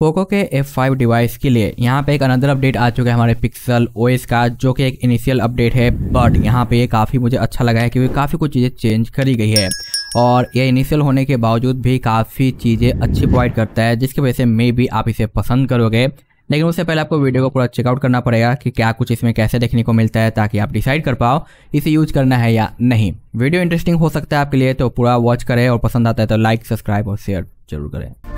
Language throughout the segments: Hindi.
पोको के F5 डिवाइस के लिए यहाँ पे एक अनदर अपडेट आ चुका है हमारे पिक्सल ओएस का जो कि एक इनिशियल अपडेट है बट यहाँ पे ये काफ़ी मुझे अच्छा लगा है क्योंकि काफ़ी कुछ चीज़ें चेंज करी गई है और ये इनिशियल होने के बावजूद भी काफ़ी चीज़ें अच्छी प्रोवाइड करता है जिसकी वजह से मे भी आप इसे पसंद करोगे लेकिन उससे पहले आपको वीडियो को पूरा चेकआउट करना पड़ेगा कि क्या कुछ इसमें कैसे देखने को मिलता है ताकि आप डिसाइड कर पाओ इसे यूज करना है या नहीं वीडियो इंटरेस्टिंग हो सकता है आपके लिए तो पूरा वॉच करें और पसंद आता है तो लाइक सब्सक्राइब और शेयर जरूर करें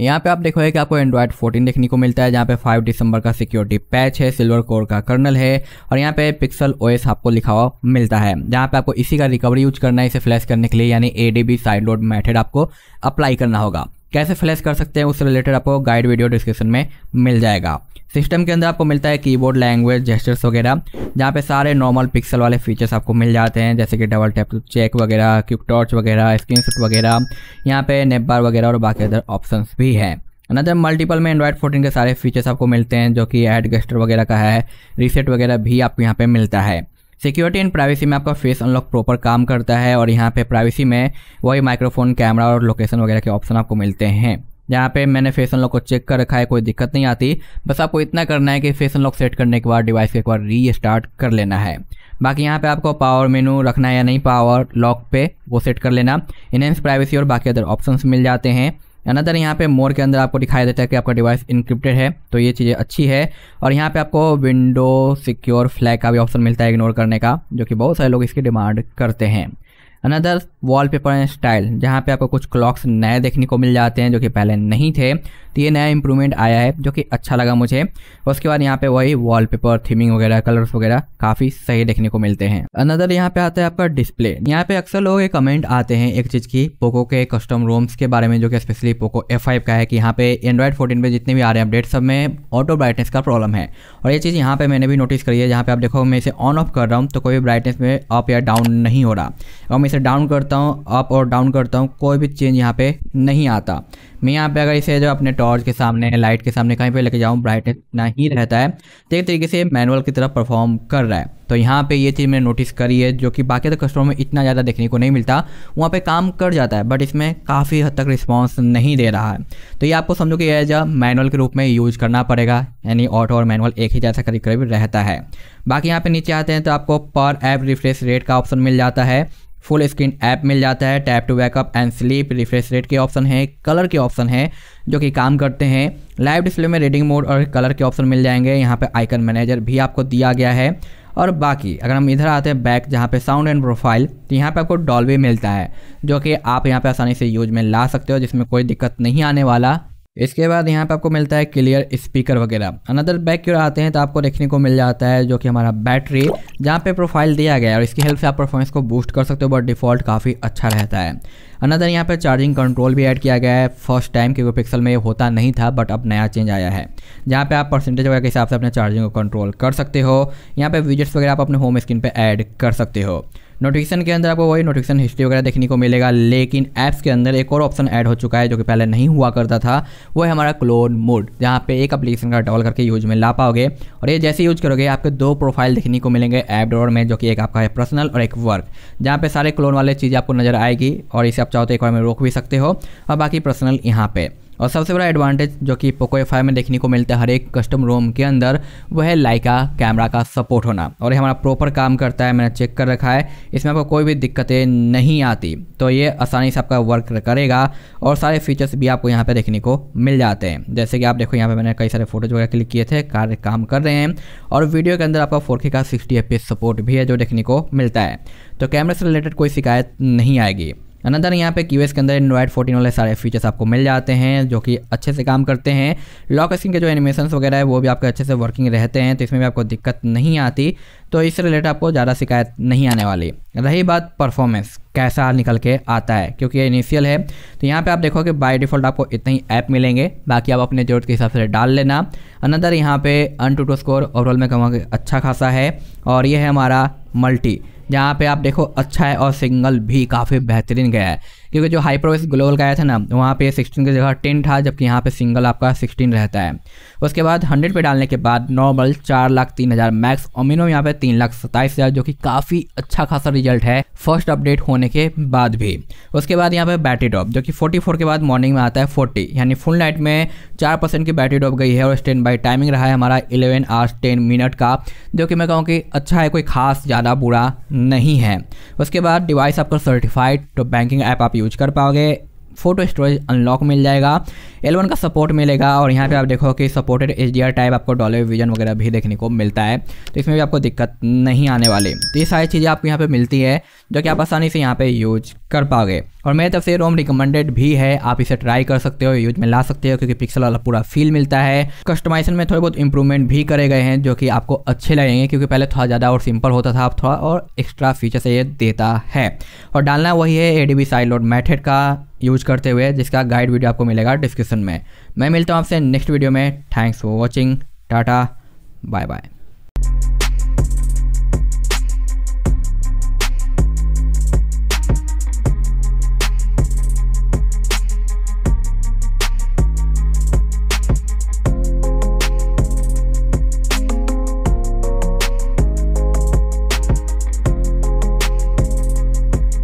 यहाँ पे आप देखोगे कि आपको एंड्रॉइड 14 देखने को मिलता है जहाँ पे 5 दिसंबर का सिक्योरिटी पैच है सिल्वर कोर का कर्नल है और यहाँ पे पिक्सल ओएस आपको लिखा हुआ मिलता है जहाँ पे आपको इसी का रिकवरी यूज करना है इसे फ्लैश करने के लिए यानी A D B sideload method आपको अप्लाई करना होगा कैसे फ्लैश कर सकते हैं उससे रिलेटेड आपको गाइड वीडियो डिस्क्रिप्शन में मिल जाएगा सिस्टम के अंदर आपको मिलता है कीबोर्ड लैंग्वेज जेस्टर्स वगैरह जहाँ पे सारे नॉर्मल पिक्सल वाले फीचर्स आपको मिल जाते हैं जैसे कि डबल टैप चेक वगैरह क्यूक टॉर्च वगैरह स्क्रीन शूट वगैरह यहाँ पे नेप वगैरह और बाकी अदर ऑप्शन भी हैं अनदर मल्टीपल में एंड्रॉयड फोर्टीन के सारे फीचर्स आपको मिलते हैं जो कि एड गेस्टर वगैरह का है रीसेट वगैरह भी आपको यहाँ पे मिलता है सिक्योरिटी एंड प्राइवेसी में आपका फेस अनलॉक प्रॉपर काम करता है और यहाँ पे प्राइवेसी में वही माइक्रोफोन कैमरा और लोकेशन वगैरह के ऑप्शन आपको मिलते हैं यहाँ पे मैंने फेस अनलॉक को चेक कर रखा है कोई दिक्कत नहीं आती बस आपको इतना करना है कि फेस अनलॉक सेट करने के बाद डिवाइस को एक बार री स्टार्ट कर लेना है बाकी यहाँ पे आपको पावर मेनू रखना है या नहीं पावर लॉक पे वो सेट कर लेना इनहेंस प्राइवेसी और बाकी अदर ऑप्शंस मिल जाते हैं अनदर यहाँ पे मोर के अंदर आपको दिखाई देता है कि आपका डिवाइस इनक्रिप्टेड है तो ये चीज़ें अच्छी है और यहाँ पे आपको विंडो सिक्योर फ्लैग का भी ऑप्शन मिलता है इग्नोर करने का जो कि बहुत सारे लोग इसकी डिमांड करते हैं अनदर पेपर एंड स्टाइल जहाँ पे आपको कुछ क्लॉक्स नए देखने को मिल जाते हैं जो कि पहले नहीं थे तो ये नया इंप्रूवमेंट आया है जो कि अच्छा लगा मुझे उसके बाद यहाँ पे वही पेपर थीमिंग वगैरह कलर्स वगैरह काफ़ी सही देखने को मिलते हैं अनदर यहाँ पे आता है आपका डिस्प्ले यहाँ पे अक्सर लोग एक कमेंट आते हैं एक चीज़ की पोको के कस्टम रोम्स के बारे में जो कि स्पेशली पोको एफ का है कि यहाँ पे एंड्रॉयड फोर्टीन पर जितने भी आ रहे हैं अपडेट सब में ऑटो ब्राइटनेस का प्रॉब्लम है और ये चीज़ यहाँ पर मैंने भी नोटिस करी है जहाँ पर आप देखो मैं इसे ऑन ऑफ कर रहा हूँ तो कोई ब्राइटनेस में अप या डाउन नहीं हो रहा और मैं इसे डाउन करता हूँ अप और डाउन करता हूँ कोई भी चेंज यहाँ पे नहीं आता मैं यहाँ पे अगर इसे जो अपने टॉर्च के सामने लाइट के सामने कहीं पे लेके जाऊँ ब्राइटनेस ना ही रहता है तो एक तरीके से मैनुअल की तरह परफॉर्म कर रहा है तो यहाँ पे ये चीज़ मैंने नोटिस करी है जो कि बाकी तो कस्टमर में इतना ज़्यादा देखने को नहीं मिलता वहाँ पे काम कर जाता है बट इसमें काफ़ी हद तक रिस्पांस नहीं दे रहा है तो ये आपको समझो कि यह जब मैनुअल के रूप में यूज करना पड़ेगा यानी ऑटो और मैनुअल एक ही जैसा करीब करीब रहता है बाकी यहाँ पर नीचे आते हैं तो आपको पर ऐप रिफ्रेश रेट का ऑप्शन मिल जाता है फुल स्क्रीन ऐप मिल जाता है tap to backup and sleep refresh rate के ऑप्शन है कलर के ऑप्शन है जो कि काम करते हैं लाइव डिस्प्ले में रीडिंग मोड और कलर के ऑप्शन मिल जाएंगे यहाँ पे आइकन मैनेजर भी आपको दिया गया है और बाकी अगर हम इधर आते हैं बैक जहाँ पे साउंड एंड प्रोफाइल तो यहाँ पे आपको डॉल्बी मिलता है जो कि आप यहाँ पे आसानी से यूज में ला सकते हो जिसमें कोई दिक्कत नहीं आने वाला इसके बाद यहाँ पे आपको मिलता है क्लियर स्पीकर वगैरह अनदर बैक क्यों आते हैं तो आपको देखने को मिल जाता है जो कि हमारा बैटरी जहाँ पे प्रोफाइल दिया गया है और इसकी हेल्प से आप परफॉर्मेंस को बूस्ट कर सकते हो बट डिफ़ॉल्ट काफ़ी अच्छा रहता है अनदर यहाँ पे चार्जिंग कंट्रोल भी ऐड किया गया है फर्स्ट टाइम क्योंकि पिक्सल में ये होता नहीं था बट अब नया चेंज आया है जहाँ पर आप परसेंटेज वगैरह के हिसाब से अपने चार्जिंग को कंट्रोल कर सकते हो यहाँ पर विजिट्स वगैरह आप अपने होम स्क्रीन पर ऐड कर सकते हो नोटिफिकेशन के अंदर आपको वही नोटिफिकेशन हिस्ट्री वगैरह देखने को मिलेगा लेकिन ऐप्स के अंदर एक और ऑप्शन ऐड हो चुका है जो कि पहले नहीं हुआ करता था वो है हमारा क्लोन मोड जहाँ पे एक अपलीकेशन का डॉल करके यूज में ला पाओगे और ये जैसे यूज करोगे आपके दो प्रोफाइल देखने को मिलेंगे ऐप डॉर में जो कि एक आपका है पर्सनल और एक वर्क जहाँ पे सारे क्लोन वाले चीज़ आपको नजर आएगी और इसे आप चाहो तो एक बार में रोक भी सकते हो और बाकी पर्सनल यहाँ पर और सबसे बड़ा एडवांटेज जो कि पोको एफ में देखने को मिलता है हर एक कस्टम रोम के अंदर वह है लाइका कैमरा का सपोर्ट होना और ये हमारा प्रॉपर काम करता है मैंने चेक कर रखा है इसमें आपको कोई भी दिक्कतें नहीं आती तो ये आसानी से आपका वर्क करेगा और सारे फीचर्स भी आपको यहाँ पर देखने को मिल जाते हैं जैसे कि आप देखो यहाँ पर मैंने कई सारे फोटोज वगैरह क्लिक किए थे कार्य काम कर रहे हैं और वीडियो के अंदर आपका फोर का सिक्सटी एफ सपोर्ट भी है जो देखने को मिलता है तो कैमरे से रिलेटेड कोई शिकायत नहीं आएगी अनदर यहाँ पे क्यू के अंदर एंड्रॉयड फोर्टीन वाले सारे फीचर्स आपको मिल जाते हैं जो कि अच्छे से काम करते हैं लॉक स्क्रीन के जो एनिमेशन वगैरह है वो भी आपके अच्छे से वर्किंग रहते हैं तो इसमें भी आपको दिक्कत नहीं आती तो इससे रिलेटेड आपको ज़्यादा शिकायत नहीं आने वाली रही बात परफॉर्मेंस कैसा निकल के आता है क्योंकि ये इनिशियल है तो यहाँ पे आप देखोगे बाय डिफ़ॉल्ट आपको इतने ही ऐप मिलेंगे बाकी आप अपने ज़रूरत के हिसाब से डाल लेना अनदर यहाँ पे AnTuTu score overall में कहूँगा अच्छा खासा है और ये है हमारा मल्टी जहाँ पे आप देखो अच्छा है और सिंगल भी काफ़ी बेहतरीन गया है क्योंकि जो हाइप्रोवेस ग्लोबल का आया था ना वहाँ पे 16 की जगह 10 था जबकि यहाँ पे सिंगल आपका 16 रहता है उसके बाद 100 पे डालने के बाद नॉर्मल चार लाख तीन हज़ार मैक्स ओमिनो यहाँ पे तीन लाख सत्ताईस हज़ार जो कि काफ़ी अच्छा खासा रिजल्ट है फर्स्ट अपडेट होने के बाद भी उसके बाद यहाँ पर बैटरी ड्रॉप जो कि फोर्टी के बाद मॉर्निंग में आता है फोर्टी यानी फुल नाइट में चार परसेंट की बैटरी ड्रॉप गई है और स्टैंड बाई टाइमिंग रहा है हमारा इलेवन आवर्स टेन मिनट का जो कि मैं कहूँ कि अच्छा है कोई खास ज़्यादा बुरा नहीं है उसके बाद डिवाइस आपका सर्टिफाइड तो बैंकिंग ऐप आप यूज कर पाओगे फोटो स्टोरेज अनलॉक मिल जाएगा एल का सपोर्ट मिलेगा और यहाँ पे आप देखो कि सपोर्टेड एच टाइप आपको डॉलर विजन वगैरह भी देखने को मिलता है तो इसमें भी आपको दिक्कत नहीं आने वाली तो ये सारी चीज़ें आपको यहाँ पे मिलती है जो कि आप आसानी से यहाँ पे यूज कर पाओगे और मेरी तरफ से रोम रिकमेंडेड भी है आप इसे ट्राई कर सकते हो यूज में ला सकते हो क्योंकि पिक्सल वाला पूरा फील मिलता है कस्टमाइजेशन में थोड़े बहुत इंप्रूवमेंट भी करे गए हैं जो कि आपको अच्छे लगेंगे क्योंकि पहले थोड़ा ज़्यादा और सिंपल होता था अब थोड़ा और एक्स्ट्रा फीचर्स ये देता है और डालना वही है A D B sideload method का यूज करते हुए जिसका गाइड वीडियो आपको मिलेगा डिस्क्रिप्शन में मैं मिलता हूँ आपसे नेक्स्ट वीडियो में thanks for watching tata bye bye